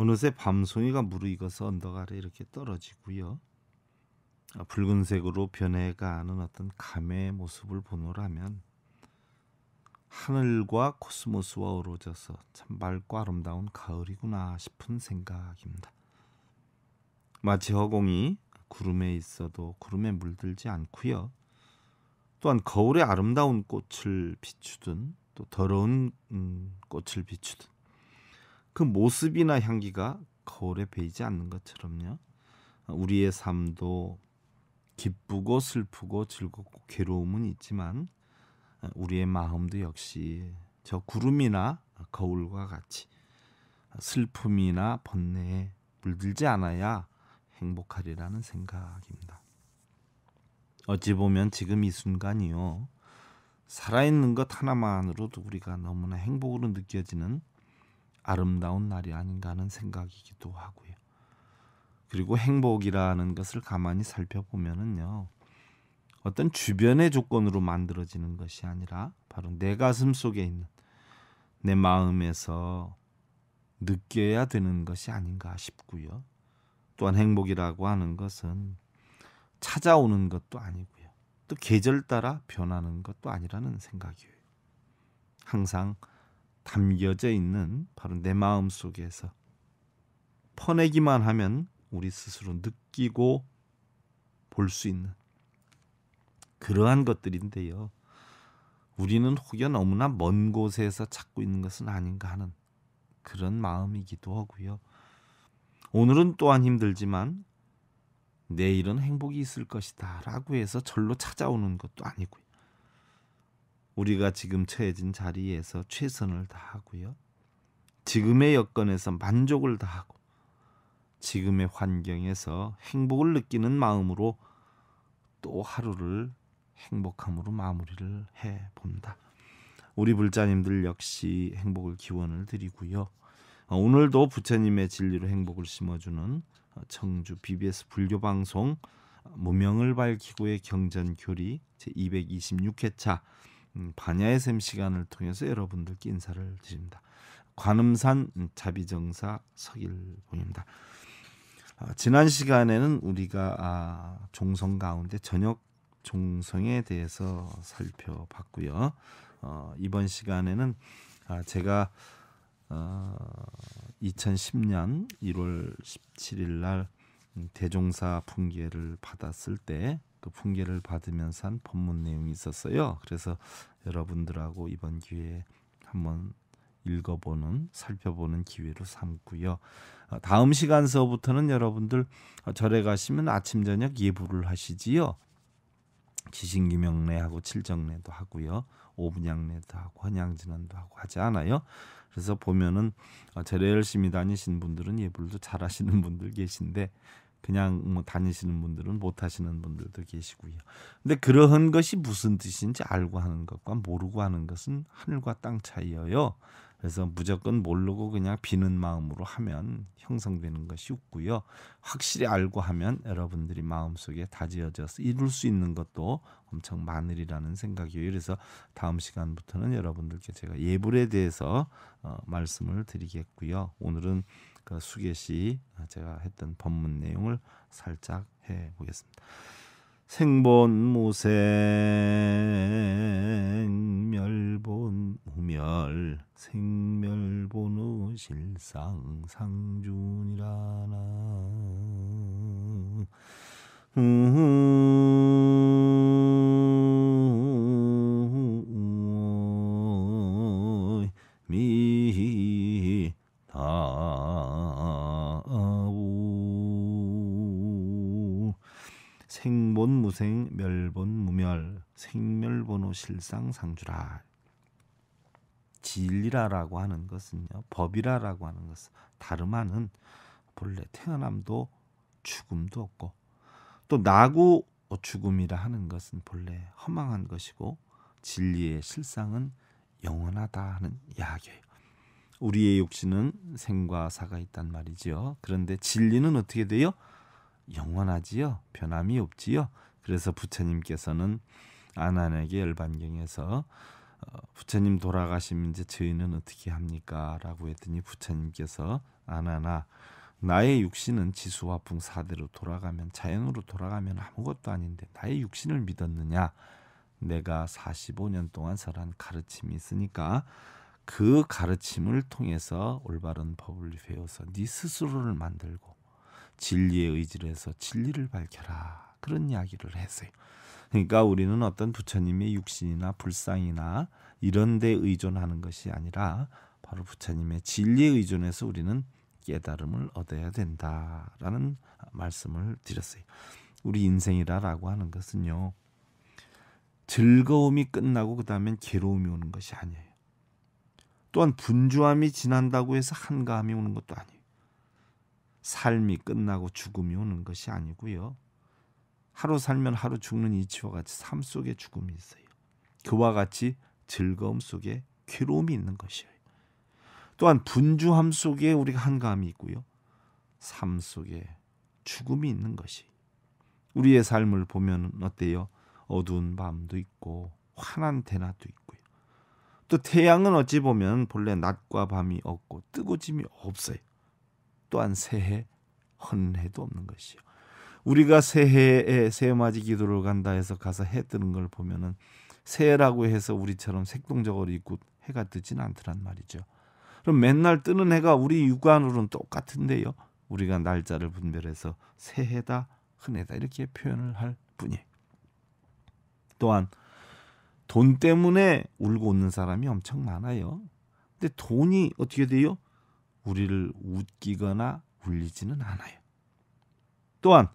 어느새 밤송이가 무르익어서 언덕 아래 이렇게 떨어지고요. 아, 붉은색으로 변해가는 어떤 감의 모습을 보노라면 하늘과 코스모스와 어우러져서 참 맑고 아름다운 가을이구나 싶은 생각입니다. 마치 허공이 구름에 있어도 구름에 물들지 않고요. 또한 거울의 아름다운 꽃을 비추든 또 더러운 음, 꽃을 비추든 그 모습이나 향기가 거울에 베이지 않는 것처럼요. 우리의 삶도 기쁘고 슬프고 즐겁고 괴로움은 있지만 우리의 마음도 역시 저 구름이나 거울과 같이 슬픔이나 번뇌에 물들지 않아야 행복하리라는 생각입니다. 어찌 보면 지금 이 순간이요. 살아있는 것 하나만으로도 우리가 너무나 행복으로 느껴지는 아름다운 날이 아닌가 하는 생각이기도 하고요. 그리고 행복이라는 것을 가만히 살펴보면은요. 어떤 주변의 조건으로 만들어지는 것이 아니라 바로 내 가슴 속에 있는 내 마음에서 느껴야 되는 것이 아닌가 싶고요. 또한 행복이라고 하는 것은 찾아오는 것도 아니고요. 또 계절 따라 변하는 것도 아니라는 생각이에요. 항상 담겨져 있는 바로 내 마음 속에서 퍼내기만 하면 우리 스스로 느끼고 볼 수 있는 그러한 것들인데요. 우리는 혹여 너무나 먼 곳에서 찾고 있는 것은 아닌가 하는 그런 마음이기도 하고요. 오늘은 또한 힘들지만 내일은 행복이 있을 것이다 라고 해서 절로 찾아오는 것도 아니고요. 우리가 지금 처해진 자리에서 최선을 다하고요. 지금의 여건에서 만족을 다하고 지금의 환경에서 행복을 느끼는 마음으로 또 하루를 행복함으로 마무리를 해 본다. 우리 불자님들 역시 행복을 기원을 드리고요. 어, 오늘도 부처님의 진리로 행복을 심어주는 어, 청주 BBS 불교 방송 어, 무명을 밝히고의 경전 교리 제 226회차 음, 반야의 샘 시간을 통해서 여러분들께 인사를 드립니다. 관음산 음, 자비정사 서길봉입니다. 아, 지난 시간에는 우리가 아, 종성 가운데 저녁 종성에 대해서 살펴봤고요. 어, 이번 시간에는 아, 제가 어, 2010년 1월 17일 날 음, 대종사 분계를 받았을 때또 그 풍계를 받으면서 한 본문 내용이 있었어요. 그래서 여러분들하고 이번 기회에 한번 읽어보는 살펴보는 기회로 삼고요. 어, 다음 시간서부터는 여러분들 절에 가시면 아침 저녁 예불을 하시지요. 지신기명례하고 칠정례도 하고요. 오분양례도 하고 헌양진원도 하고 하지 않아요. 그래서 보면은 어, 절에 열심히 다니신 분들은 예불도 잘하시는 분들 계신데 그냥 뭐 다니시는 분들은 못 하시는 분들도 계시고요. 근데 그러한 것이 무슨 뜻인지 알고 하는 것과 모르고 하는 것은 하늘과 땅 차이여요. 그래서 무조건 모르고 그냥 비는 마음으로 하면 형성되는 것이 없고요. 확실히 알고 하면 여러분들이 마음속에 다지어져서 이룰 수 있는 것도 엄청 많으리라는 생각이에요. 그래서 다음 시간부터는 여러분들께 제가 예불에 대해서 어, 말씀을 드리겠고요. 오늘은 그 수계시 아, 제가 했던 법문 내용을 살짝 해 보겠습니다. 생본 무생 멸본 무멸 생멸본우 실상 상준이라나 음. 무생 멸본 무멸 생멸번호 실상 상주라 진리라라고 하는 것은요 법이라라고 하는 것은 다름 아는 본래 태어남도 죽음도 없고 또 나고 죽음이라 하는 것은 본래 허망한 것이고 진리의 실상은 영원하다 하는 이야기예요. 우리의 육신은 생과 사가 있단 말이지요. 그런데 진리는 어떻게 돼요? 영원하지요. 변함이 없지요. 그래서 부처님께서는 아난에게 열반경에서 어, 부처님 돌아가시면 이제 저희는 어떻게 합니까라고 했더니 부처님께서 아나나 나의 육신은 지수와풍 사대로 돌아가면 자연으로 돌아가면 아무것도 아닌데 나의 육신을 믿었느냐 내가 45년 동안 설한 가르침이 있으니까 그 가르침을 통해서 올바른 법을 배워서 네 스스로를 만들고 진리에 의지를 해서 진리를 밝혀라 그런 이야기를 했어요. 그러니까 우리는 어떤 부처님의 육신이나 불상이나 이런 데 의존하는 것이 아니라 바로 부처님의 진리에 의존해서 우리는 깨달음을 얻어야 된다라는 말씀을 드렸어요. 우리 인생이라라고 하는 것은요. 즐거움이 끝나고 그다음엔 괴로움이 오는 것이 아니에요. 또한 분주함이 지난다고 해서 한가함이 오는 것도 아니에요. 삶이 끝나고 죽음이 오는 것이 아니고요. 하루 살면 하루 죽는 이치와 같이 삶 속에 죽음이 있어요. 그와 같이 즐거움 속에 괴로움이 있는 것이에요. 또한 분주함 속에 우리가 한가함이 있고요. 삶 속에 죽음이 있는 것이. 우리의 삶을 보면 어때요? 어두운 밤도 있고 환한 대낮도 있고요. 또 태양은 어찌 보면 본래 낮과 밤이 없고 뜨고짐이 없어요. 또한 새해 헌해도 없는 것이요. 우리가 새해에 새해맞이 기도를 간다 해서 가서 해 뜨는 걸 보면은 새해라고 해서 우리처럼 색동적으로 입고 해가 뜨진 않더란 말이죠. 그럼 맨날 뜨는 해가 우리 육안으로는 똑같은데요. 우리가 날짜를 분별해서 새해다, 흔해다 이렇게 표현을 할 뿐이에요. 또한 돈 때문에 울고 웃는 사람이 엄청 많아요. 근데 돈이 어떻게 돼요? 우리를 웃기거나 울리지는 않아요. 또한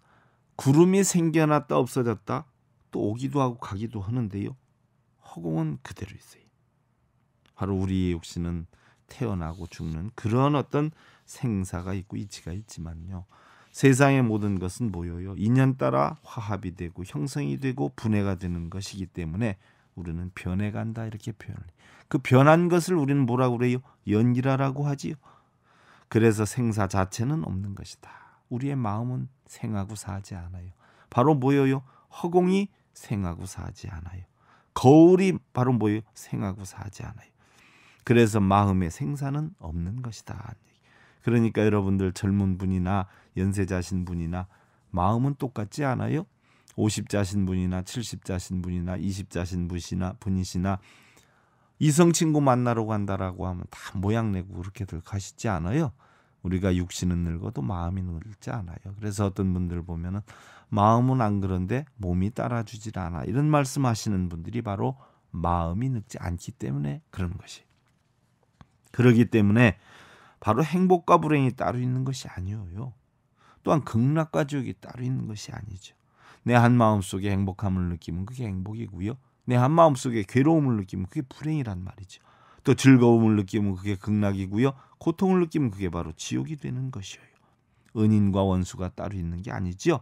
구름이 생겨났다 없어졌다 또 오기도 하고 가기도 하는데요. 허공은 그대로 있어요. 바로 우리의 욕심은 태어나고 죽는 그런 어떤 생사가 있고 이치가 있지만요. 세상의 모든 것은 모여요. 인연 따라 화합이 되고 형성이 되고 분해가 되는 것이기 때문에 우리는 변해간다 이렇게 표현을 해요. 그 변한 것을 우리는 뭐라고 그래요? 연기라라고 하지요. 그래서 생사 자체는 없는 것이다. 우리의 마음은 생하고 사지 않아요. 바로 뭐예요? 허공이 생하고 사지 않아요. 거울이 바로 뭐예요? 생하고 사지 않아요. 그래서 마음의 생사는 없는 것이다. 그러니까 여러분들 젊은 분이나 연세자신 분이나 마음은 똑같지 않아요? 50자신 분이나 70자신 분이나 20자신 분이나 분이시나 이성 친구 만나러 간다라고 하면 다 모양 내고 그렇게들 가시지 않아요? 우리가 육신은 늙어도 마음이 늙지 않아요. 그래서 어떤 분들 보면은 마음은 안 그런데 몸이 따라주질 않아. 이런 말씀하시는 분들이 바로 마음이 늙지 않기 때문에 그런 것이. 그러기 때문에 바로 행복과 불행이 따로 있는 것이 아니에요. 또한 극락과 지옥이 따로 있는 것이 아니죠. 내 한 마음 속에 행복함을 느끼면 그게 행복이고요. 내 한 마음 속에 괴로움을 느끼면 그게 불행이란 말이죠. 또 즐거움을 느끼면 그게 극락이고요. 고통을 느끼면 그게 바로 지옥이 되는 것이에요. 은인과 원수가 따로 있는 게 아니지요.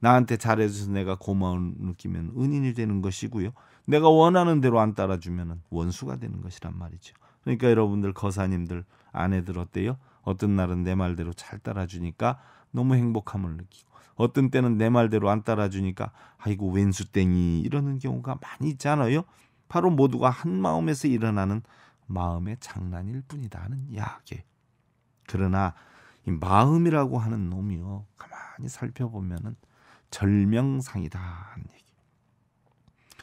나한테 잘해줘서 내가 고마운 느끼면 은인이 되는 것이고요. 내가 원하는 대로 안 따라주면 원수가 되는 것이란 말이죠. 그러니까 여러분들 거사님들 아내들 어때요? 어떤 날은 내 말대로 잘 따라주니까 너무 행복함을 느끼고 어떤 때는 내 말대로 안 따라주니까 아이고 왼수땡이 이러는 경우가 많이 있잖아요. 바로 모두가 한 마음에서 일어나는 마음의 장난일 뿐이다 하는 이야기. 그러나 이 마음이라고 하는 놈이요. 가만히 살펴보면은 절명상이다 하는 얘기.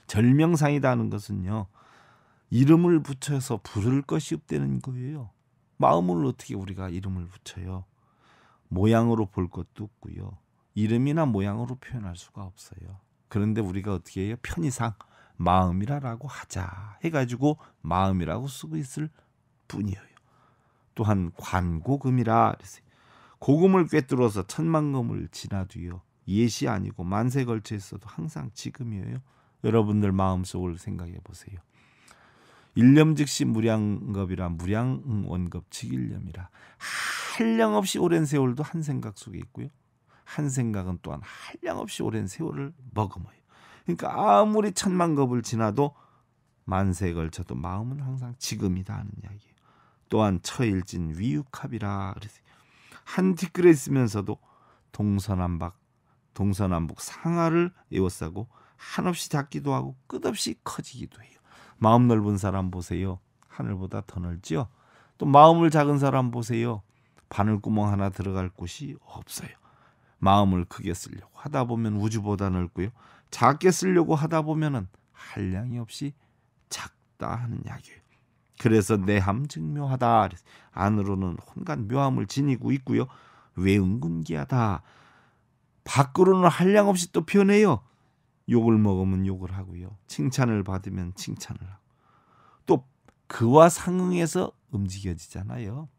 절명상이다 하는 것은요. 이름을 붙여서 부를 것이 없다는 거예요. 마음을 어떻게 우리가 이름을 붙여요? 모양으로 볼 것도 없고요. 이름이나 모양으로 표현할 수가 없어요. 그런데 우리가 어떻게 해요? 편의상 마음이라라고 하자 해가지고 마음이라고 쓰고 있을 뿐이에요. 또한 관고금이라 그랬어요. 고금을 꿰뚫어서 천만금을 지나두요. 예시 아니고 만세 걸쳐 있어도 항상 지금이에요. 여러분들 마음속을 생각해 보세요. 일념즉시 무량겁이라 무량원겁 즉일념이라 한량 없이 오랜 세월도 한 생각 속에 있고요. 한 생각은 또한 한량 없이 오랜 세월을 머금어요. 그러니까 아무리 천만 겁을 지나도 만세에 걸쳐도 마음은 항상 지금이다 하는 이야기예요. 또한 처일진 위유캅이라 그랬어요. 한 티끌에 있으면서도 동서남북 동서남북 상하를 에워싸고 한없이 작기도 하고 끝없이 커지기도 해요. 마음 넓은 사람 보세요. 하늘보다 더 넓지요. 또 마음을 작은 사람 보세요. 바늘구멍 하나 들어갈 곳이 없어요. 마음을 크게 쓰려고 하다 보면 우주보다 넓고요. 작게 쓰려고 하다 보면은 한량이 없이 작다 하는 약이에요. 그래서 내함 증묘하다. 안으로는 혼간 묘함을 지니고 있고요. 외은군기하다. 밖으로는 한량 없이 또 표현해요. 욕을 먹으면 욕을 하고요. 칭찬을 받으면 칭찬을 하고. 또 그와 상응해서 움직여지잖아요.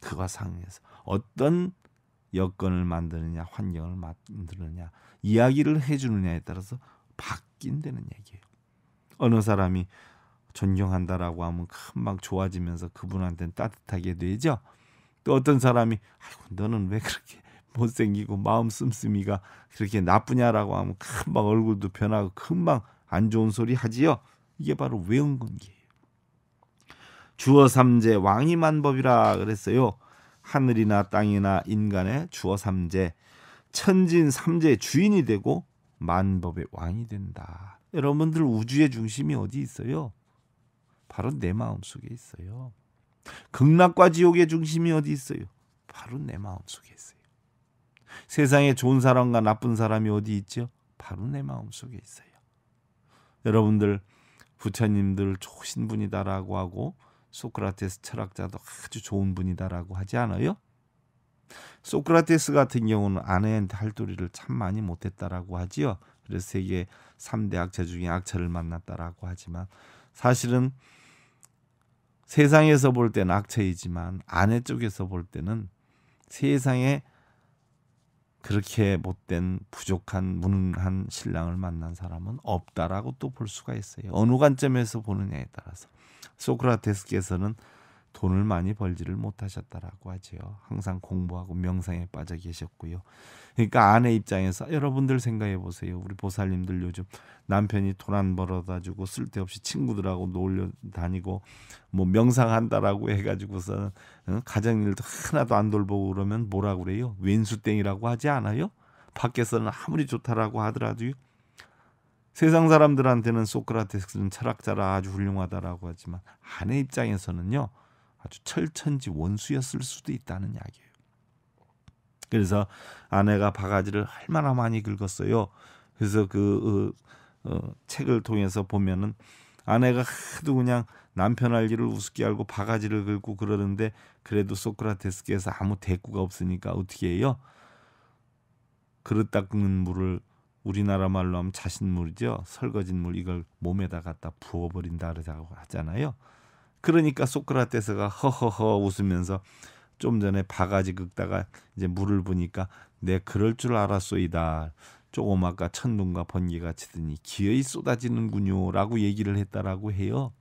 그와 상응해서 어떤 여건을 만드느냐 환경을 만드느냐 이야기를 해주느냐에 따라서 바뀐다는 얘기예요. 어느 사람이 존경한다라고 하면 금방 좋아지면서 그분한테는 따뜻하게 되죠. 또 어떤 사람이 아이고 너는 왜 그렇게 못생기고 마음 씀씀이가 그렇게 나쁘냐라고 하면 금방 얼굴도 변하고 금방 안 좋은 소리 하지요. 이게 바로 외운 관계예요. 주어 삼재 왕이 만법이라 그랬어요. 하늘이나 땅이나 인간의 주어 삼재 천진 삼재의 주인이 되고 만법의 왕이 된다. 여러분들 우주의 중심이 어디 있어요? 바로 내 마음 속에 있어요. 극락과 지옥의 중심이 어디 있어요? 바로 내 마음 속에 있어요. 세상에 좋은 사람과 나쁜 사람이 어디 있죠? 바로 내 마음 속에 있어요. 여러분들 부처님들 초신분이다라고 하고 소크라테스 철학자도 아주 좋은 분이다라고 하지 않아요? 소크라테스 같은 경우는 아내한테 할 도리를 참 많이 못했다라고 하지요. 그래서 세계 3대 악자 중에 악처를 만났다라고 하지만 사실은 세상에서 볼 때는 악처이지만 아내 쪽에서 볼 때는 세상에 그렇게 못된 부족한 무능한 신랑을 만난 사람은 없다라고 또 볼 수가 있어요. 어느 관점에서 보느냐에 따라서. 소크라테스께서는 돈을 많이 벌지를 못하셨다라고 하지요. 항상 공부하고 명상에 빠져 계셨고요. 그러니까 아내 입장에서 여러분들 생각해 보세요. 우리 보살님들 요즘 남편이 돈 안 벌어다 주고 쓸데없이 친구들하고 놀려 다니고 뭐 명상한다라고 해가지고서는 가정일도 하나도 안 돌보고 그러면 뭐라 그래요? 왼수땡이라고 하지 않아요? 밖에서는 아무리 좋다라고 하더라도요. 세상 사람들한테는 소크라테스는 철학자라 아주 훌륭하다라고 하지만 아내 입장에서는요 아주 철천지 원수였을 수도 있다는 이야기예요. 그래서 아내가 바가지를 얼마나 많이 긁었어요. 그래서 그 어, 어, 책을 통해서 보면은 아내가 하도 그냥 남편 할 일을 우습게 알고 바가지를 긁고 그러는데 그래도 소크라테스께서 아무 대꾸가 없으니까 어떻게 해요? 그릇 닦는 물을 우리나라 말로 하면 자신물이죠. 설거진물 이걸 몸에다 갖다 부어버린다 그러자고 하잖아요. 그러니까 소크라테스가 허허허 웃으면서 좀 전에 바가지 긁다가 이제 물을 보니까 내 그럴 줄 알았소이다. 조금 아까 천둥과 번개가 치더니 기어이 쏟아지는군요라고 얘기를 했다라고 해요.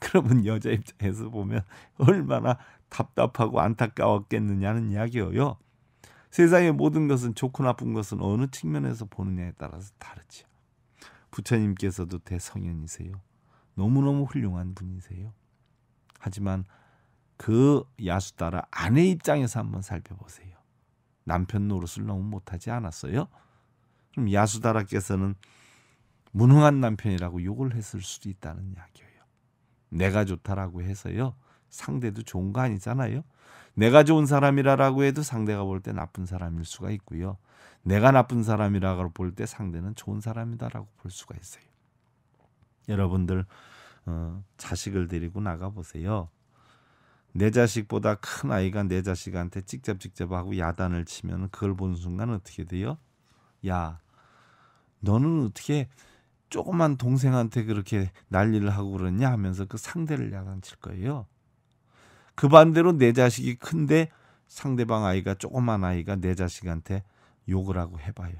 그러면 여자 입장에서 보면 얼마나 답답하고 안타까웠겠느냐는 이야기예요. 세상의 모든 것은 좋고 나쁜 것은 어느 측면에서 보느냐에 따라서 다르지요. 부처님께서도 대성현이세요. 너무너무 훌륭한 분이세요. 하지만 그 야수 따라 아내 입장에서 한번 살펴보세요. 남편 노릇을 너무 못하지 않았어요? 그럼 야수다라께서는 무능한 남편이라고 욕을 했을 수도 있다는 이야기예요. 내가 좋다라고 해서요. 상대도 좋은 거 아니잖아요. 내가 좋은 사람이라라고 해도 상대가 볼 때 나쁜 사람일 수가 있고요. 내가 나쁜 사람이라고 볼 때 상대는 좋은 사람이다라고 볼 수가 있어요. 여러분들 어, 자식을 데리고 나가 보세요. 내 자식보다 큰 아이가 내 자식한테 직접 직접 하고 야단을 치면 그걸 본 순간 어떻게 돼요? 야, 너는 어떻게 조그만 동생한테 그렇게 난리를 하고 그러냐 하면서 그 상대를 야단칠 거예요. 그 반대로 내 자식이 큰데 상대방 아이가 조그만 아이가 내 자식한테 욕을 하고 해봐요.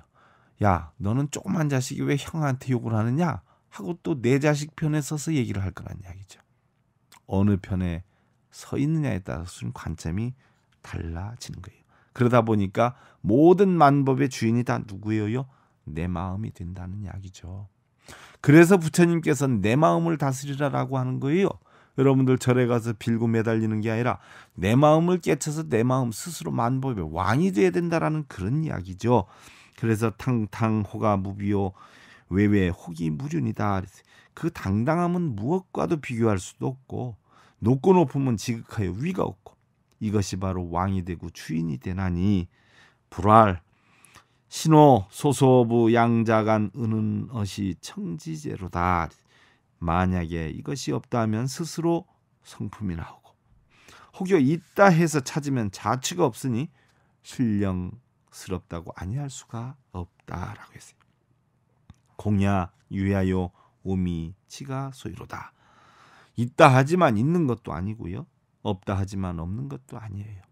야, 너는 조그만 자식이 왜 형한테 욕을 하느냐? 하고 또 내 자식 편에 서서 얘기를 할 거란 이야기죠. 어느 편에 서 있느냐에 따라서는 관점이 달라지는 거예요. 그러다 보니까 모든 만법의 주인이 다 누구예요? 내 마음이 된다는 이야기죠. 그래서 부처님께서는 내 마음을 다스리라라고 하는 거예요. 여러분들 절에 가서 빌고 매달리는 게 아니라 내 마음을 깨쳐서 내 마음 스스로 만법의 왕이 돼야 된다라는 그런 이야기죠. 그래서 탕탕 호가 무비요 외외 혹이 무륜이다. 그 당당함은 무엇과도 비교할 수도 없고 높고 높으면 지극하여 위가 없고 이것이 바로 왕이 되고 주인이 되나니 불알 신호 소소부 양자간 은은 어시 청지제로다. 만약에 이것이 없다 하면 스스로 성품이 나오고 혹여 있다 해서 찾으면 자취가 없으니 신령스럽다고 아니할 수가 없다라고 했어요. 공야 유야요 우미 치가 소유로다 있다 하지만 있는 것도 아니고요. 없다 하지만 없는 것도 아니에요.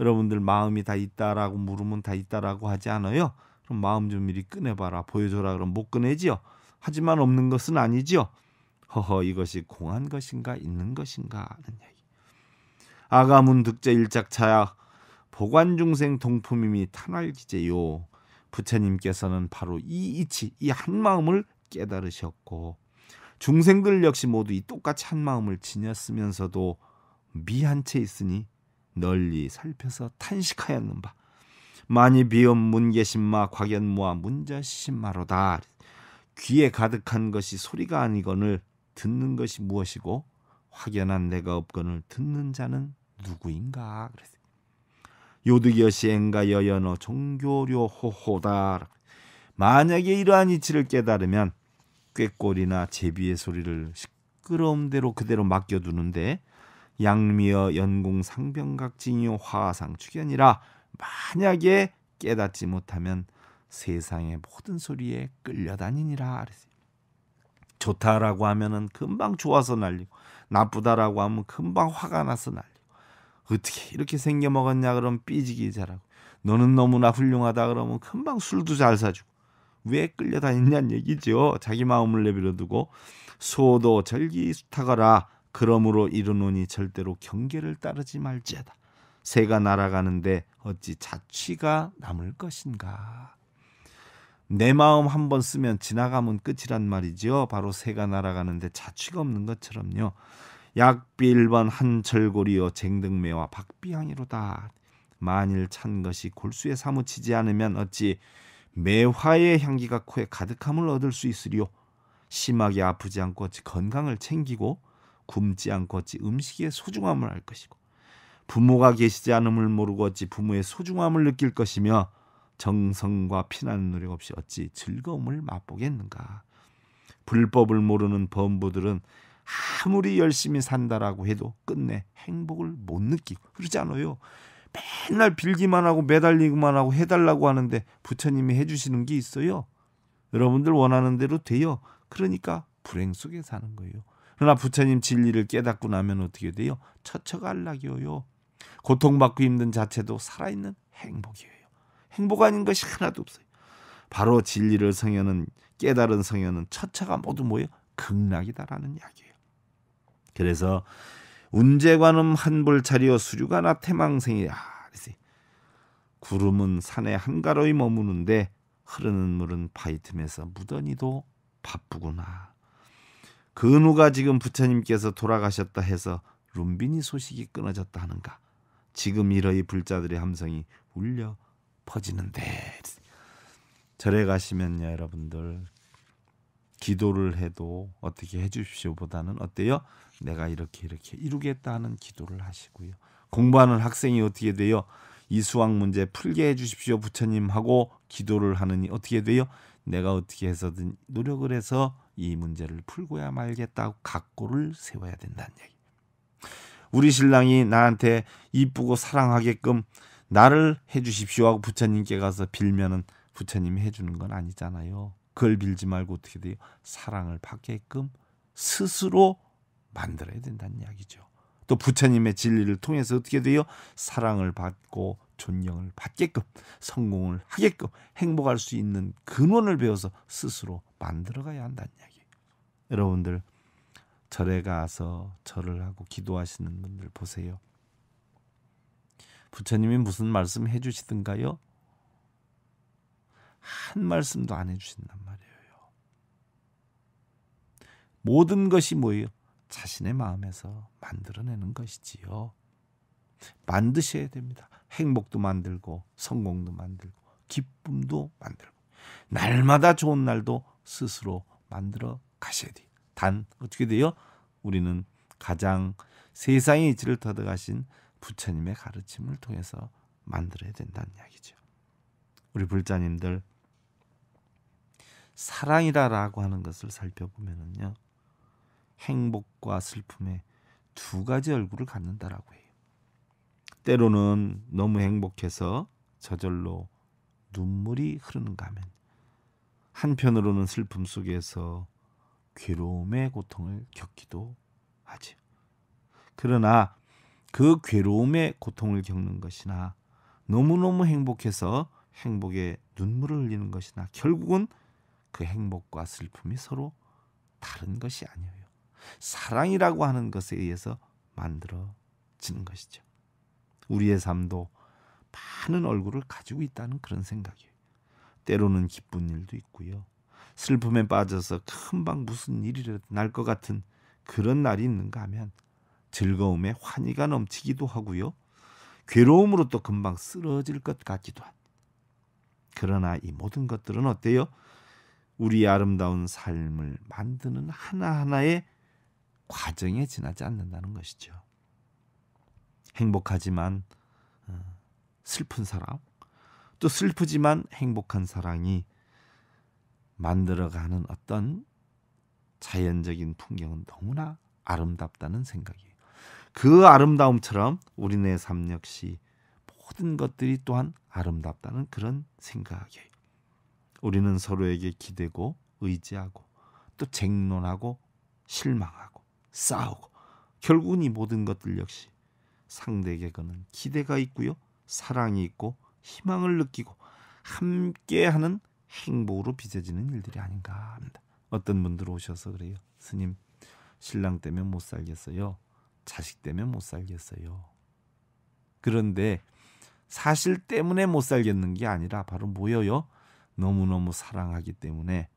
여러분들 마음이 다 있다라고 물으면 다 있다라고 하지 않아요. 그럼 마음 좀 미리 꺼내봐라 보여줘라 그럼 못 꺼내지요. 하지만 없는 것은 아니지요. 허허 이것이 공한 것인가 있는 것인가 하는 이야기. 아가문 득제 일작차야 보관 중생 동품임이 탄활기제요. 부처님께서는 바로 이 이치 이 한 마음을 깨달으셨고 중생들 역시 모두 이 똑같이 한 마음을 지녔으면서도 미한 채 있으니 널리 살펴서 탄식하였는 바 만이 비엄 문계신마 곽연무와 문자신마로다 귀에 가득한 것이 소리가 아니거늘 듣는 것이 무엇이고 확연한 내가 없건을 듣는 자는 누구인가 그랬어요. 득여시엔가 여연어 종교료호호다. 만약에 이러한 이치를 깨달으면 꾀꼬리나 제비의 소리를 시끄러움대로 그대로 맡겨두는데 양미어 연공상병각진이요 화상축연이라 만약에 깨닫지 못하면 세상의 모든 소리에 끌려다니니라 그랬어요. 좋다라고 하면은 금방 좋아서 날리고 나쁘다라고 하면 금방 화가 나서 날리고 어떻게 이렇게 생겨 먹었냐 그러면 삐지기 잘하고 너는 너무나 훌륭하다 그러면 금방 술도 잘 사주고 왜 끌려다니냐는 얘기죠. 자기 마음을 내버려두고 소도 절기수타가라 그러므로 이르노니 절대로 경계를 따르지 말지어다. 새가 날아가는데 어찌 자취가 남을 것인가. 내 마음 한 번 쓰면 지나가면 끝이란 말이지요. 바로 새가 날아가는데 자취가 없는 것처럼요. 약비일번 한철골이요 쟁등매와 박비향이로다. 만일 찬 것이 골수에 사무치지 않으면 어찌 매화의 향기가 코에 가득함을 얻을 수 있으리요. 심하게 아프지 않고 어찌 건강을 챙기고 굶지 않고 어찌 음식의 소중함을 알 것이고 부모가 계시지 않음을 모르고 어찌 부모의 소중함을 느낄 것이며 정성과 피난는 노력 없이 어찌 즐거움을 맛보겠는가. 불법을 모르는 범부들은 아무리 열심히 산다라고 해도 끝내 행복을 못 느끼고 그러지 않아요. 맨날 빌기만 하고 매달리기만 하고 해달라고 하는데 부처님이 해주시는 게 있어요. 여러분들 원하는 대로 돼요. 그러니까 불행 속에 사는 거예요. 그러나 부처님 진리를 깨닫고 나면 어떻게 돼요? 처처가 안락이요. 고통받고 힘든 자체도 살아있는 행복이에요. 행복 아닌 것이 하나도 없어요. 바로 진리를 성현은 깨달은 성현은 처차가 모두 모여 극락이다라는 이야기예요. 그래서 운재관음 한불 차리어 수류가나 태망생이야. 아, 구름은 산에 한가로이 머무는데 흐르는 물은 바위 틈에서 무더니도 바쁘구나. 근우가 그 지금 부처님께서 돌아가셨다 해서 룸빈이 소식이 끊어졌다 하는가. 지금 이러이 불자들의 함성이 울려 퍼지는데 절에 가시면요 여러분들 기도를 해도 어떻게 해주십시오보다는 어때요? 내가 이렇게 이렇게 이루겠다는 기도를 하시고요. 공부하는 학생이 어떻게 돼요? 이 수학 문제 풀게 해주십시오 부처님 하고 기도를 하느니 어떻게 돼요? 내가 어떻게 해서든 노력을 해서 이 문제를 풀고야 말겠다고 각고를 세워야 된다는 얘기. 우리 신랑이 나한테 이쁘고 사랑하게끔 나를 해주십시오 하고 부처님께 가서 빌면은 부처님이 해주는 건 아니잖아요. 그걸 빌지 말고 어떻게 돼요? 사랑을 받게끔 스스로 만들어야 된다는 이야기죠. 또 부처님의 진리를 통해서 어떻게 돼요? 사랑을 받고 존경을 받게끔 성공을 하게끔 행복할 수 있는 근원을 배워서 스스로 만들어가야 한다는 이야기. 여러분들 절에 가서 절을 하고 기도하시는 분들 보세요. 부처님이 무슨 말씀 해주시던가요한 말씀도 안 해주신단 말이에요. 모든 것이 뭐예요? 자신의 마음에서 만들어내는 것이지요. 만드셔야 됩니다. 행복도 만들고 성공도 만들고 기쁨도 만들고 날마다 좋은 날도 스스로 만들어 가셔야 돼요. 단 어떻게 돼요? 우리는 가장 세상의 이치를 터득하신 부처님의 가르침을 통해서 만들어야 된다는 이야기죠. 우리 불자님들 사랑이라라고 하는 것을 살펴보면은요. 행복과 슬픔의 두 가지 얼굴을 갖는다라고 해요. 때로는 너무 행복해서 저절로 눈물이 흐르는가 하면 한편으로는 슬픔 속에서 괴로움의 고통을 겪기도 하지. 그러나 그 괴로움의 고통을 겪는 것이나 너무너무 행복해서 행복에 눈물을 흘리는 것이나 결국은 그 행복과 슬픔이 서로 다른 것이 아니에요. 사랑이라고 하는 것에 의해서 만들어지는 것이죠. 우리의 삶도 많은 얼굴을 가지고 있다는 그런 생각이에요. 때로는 기쁜 일도 있고요. 슬픔에 빠져서 금방 무슨 일이 날 것 같은 그런 날이 있는가 하면 즐거움에 환희가 넘치기도 하고요. 괴로움으로 또 금방 쓰러질 것 같기도 합 그러나 이 모든 것들은 어때요? 우리 아름다운 삶을 만드는 하나하나의 과정에 지나지 않는다는 것이죠. 행복하지만 어, 슬픈 사랑, 또 슬프지만 행복한 사랑이 만들어가는 어떤 자연적인 풍경은 너무나 아름답다는 생각이에요. 그 아름다움처럼 우리네 삶 역시 모든 것들이 또한 아름답다는 그런 생각이에요. 우리는 서로에게 기대고 의지하고 또 쟁론하고 실망하고 싸우고 결국은 이 모든 것들 역시 상대에게는 기대가 있고요. 사랑이 있고 희망을 느끼고 함께하는 행복으로 빚어지는 일들이 아닌가 합니다. 어떤 분들 오셔서 그래요. 스님 신랑 때문에 못 살겠어요. 자식 때문에 못 살겠어요. 그런데 사실 때문에 못 살겠는 게 아니라 바로 뭐예요 너무너무 사랑하기 때문에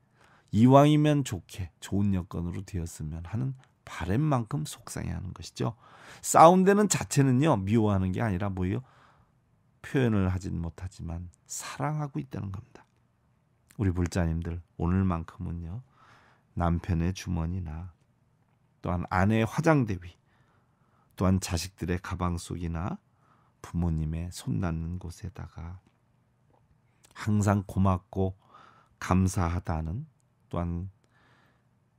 이왕이면 좋게 좋은 여건으로 되었으면 하는 바램 만큼 속상해하는 것이죠. 싸운 데는 자체는요 미워하는 게 아니라 뭐예요? 표현을 하진 못하지만 사랑하고 있다는 겁니다. 우리 불자님들 오늘만큼은요 남편의 주머니나 또한 아내의 화장대비 또한 자식들의 가방 속이나 부모님의 손 닿는 곳에다가 항상 고맙고 감사하다는 또한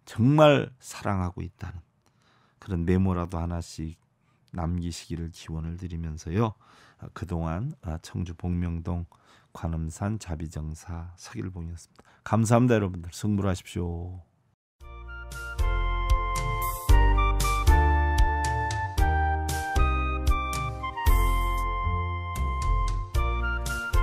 정말 사랑하고 있다는 그런 메모라도 하나씩 남기시기를 기원을 드리면서요. 아, 그동안 아, 청주 복명동 관음산 자비정사 서길봉이었습니다. 감사합니다 여러분들. 승부하십시오.